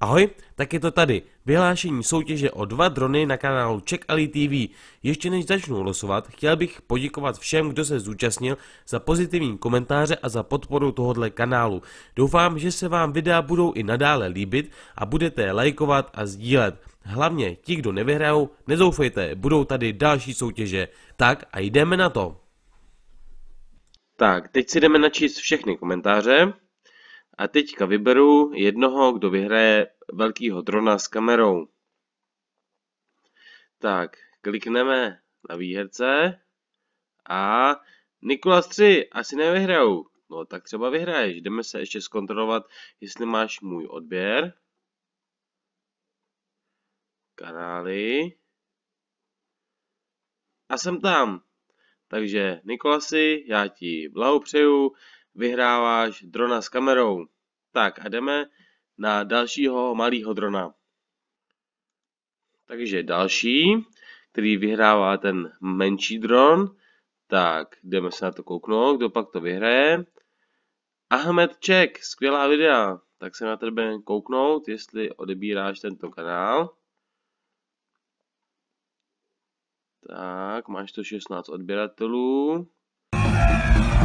Ahoj, tak je to tady. Vyhlášení soutěže o dva drony na kanálu Czech Ali TV. Ještě než začnu losovat, chtěl bych poděkovat všem, kdo se zúčastnil za pozitivní komentáře a za podporu tohoto kanálu. Doufám, že se vám videa budou i nadále líbit a budete je lajkovat a sdílet. Hlavně ti, kdo nevyhrajou, nezoufejte, budou tady další soutěže. Tak a jdeme na to. Tak, teď si jdeme načíst všechny komentáře. A teďka vyberu jednoho, kdo vyhraje velkýho drona s kamerou. Tak, klikneme na výherce a Nikolas 3 asi nevyhrajou. No tak třeba vyhraješ. Jdeme se ještě zkontrolovat, jestli máš můj odběr. Kanály. A jsem tam. Takže Nikolasi, já ti blahopřeju, vyhráváš drona s kamerou. Tak a jdeme na dalšího malého drona. Takže další, který vyhrává ten menší dron. Tak, jdeme se na to kouknout, kdo pak to vyhraje. Ahmed Ček, skvělá videa. Tak se na tebe kouknout, jestli odebíráš tento kanál. Tak, máš to 16 odběratelů.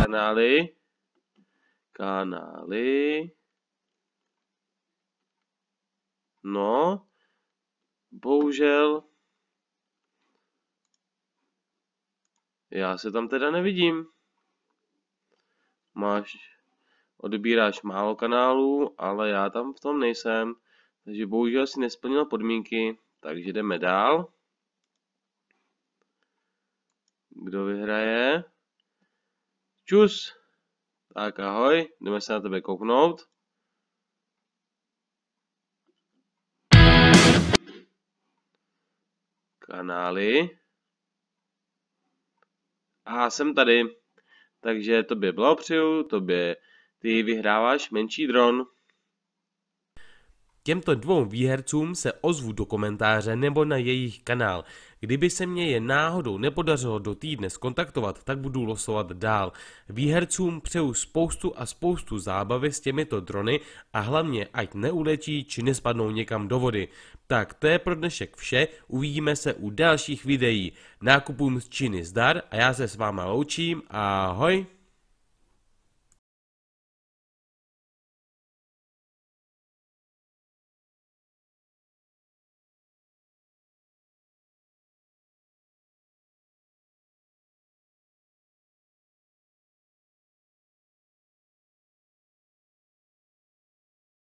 Kanály. Kanály. No, bohužel já se tam teda nevidím. Máš, odebíráš málo kanálů, ale já tam v tom nejsem, takže bohužel si nesplnil podmínky, takže jdeme dál. Kdo vyhraje? Čus! Tak ahoj, jdeme se na tebe kouknout. kanály. A jsem tady. Takže tobě blahopřeju, tobě ty vyhráváš menší dron. Těmto dvou výhercům se ozvu do komentáře nebo na jejich kanál. Kdyby se mě je náhodou nepodařilo do týdne skontaktovat, tak budu losovat dál. Výhercům přeju spoustu a spoustu zábavy s těmito drony a hlavně ať neulečí či nespadnou někam do vody. Tak to je pro dnešek vše, uvidíme se u dalších videí. Nákupům z Číny zdar a já se s váma loučím, ahoj!